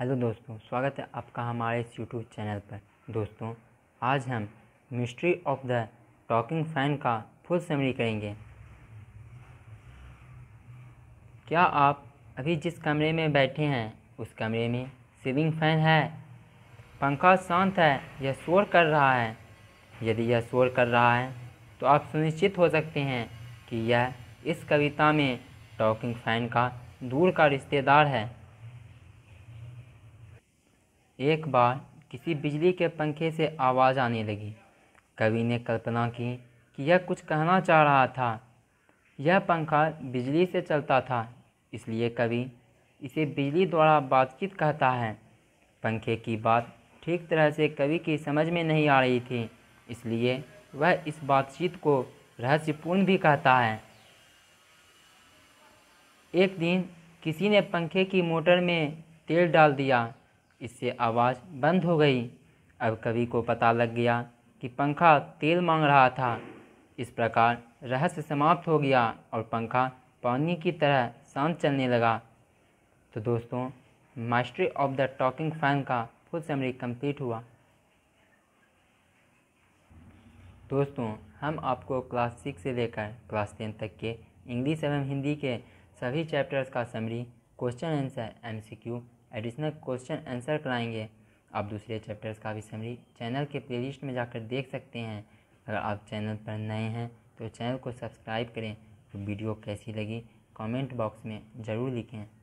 hello दोस्तों स्वागत है आपका हमारे इस यूट्यूब चैनल पर दोस्तों आज हम mystery of the talking fan का फुल समरी करेंगे क्या आप अभी जिस कमरे में बैठे हैं उस कमरे में सीलिंग फैन है पंखा शांत है यह शोर कर रहा है यदि यह शोर कर रहा है तो आप सुनिश्चित हो सकते हैं कि यह इस कविता में टॉकिंग फैन का दूर का रिश्तेदार है एक बार किसी बिजली के पंखे से आवाज़ आने लगी कवि ने कल्पना की कि यह कुछ कहना चाह रहा था यह पंखा बिजली से चलता था इसलिए कवि इसे बिजली द्वारा बातचीत कहता है पंखे की बात ठीक तरह से कवि की समझ में नहीं आ रही थी इसलिए वह इस बातचीत को रहस्यपूर्ण भी कहता है एक दिन किसी ने पंखे की मोटर में तेल डाल दिया इससे आवाज़ बंद हो गई अब कवि को पता लग गया कि पंखा तेल मांग रहा था इस प्रकार रहस्य समाप्त हो गया और पंखा पानी की तरह शांत चलने लगा तो दोस्तों mystery of the talking fan का फुल समरी कंप्लीट हुआ दोस्तों हम आपको क्लास सिक्स से लेकर क्लास टेन तक के इंग्लिश एवं हिंदी के सभी चैप्टर्स का summary question answer MCQ additional question answer कराएंगे आप दूसरे चैप्टर्स का भी समरी चैनल के प्लेलिस्ट में जाकर देख सकते हैं अगर आप चैनल पर नए हैं तो चैनल को सब्सक्राइब करें तो वीडियो कैसी लगी कमेंट बॉक्स में ज़रूर लिखें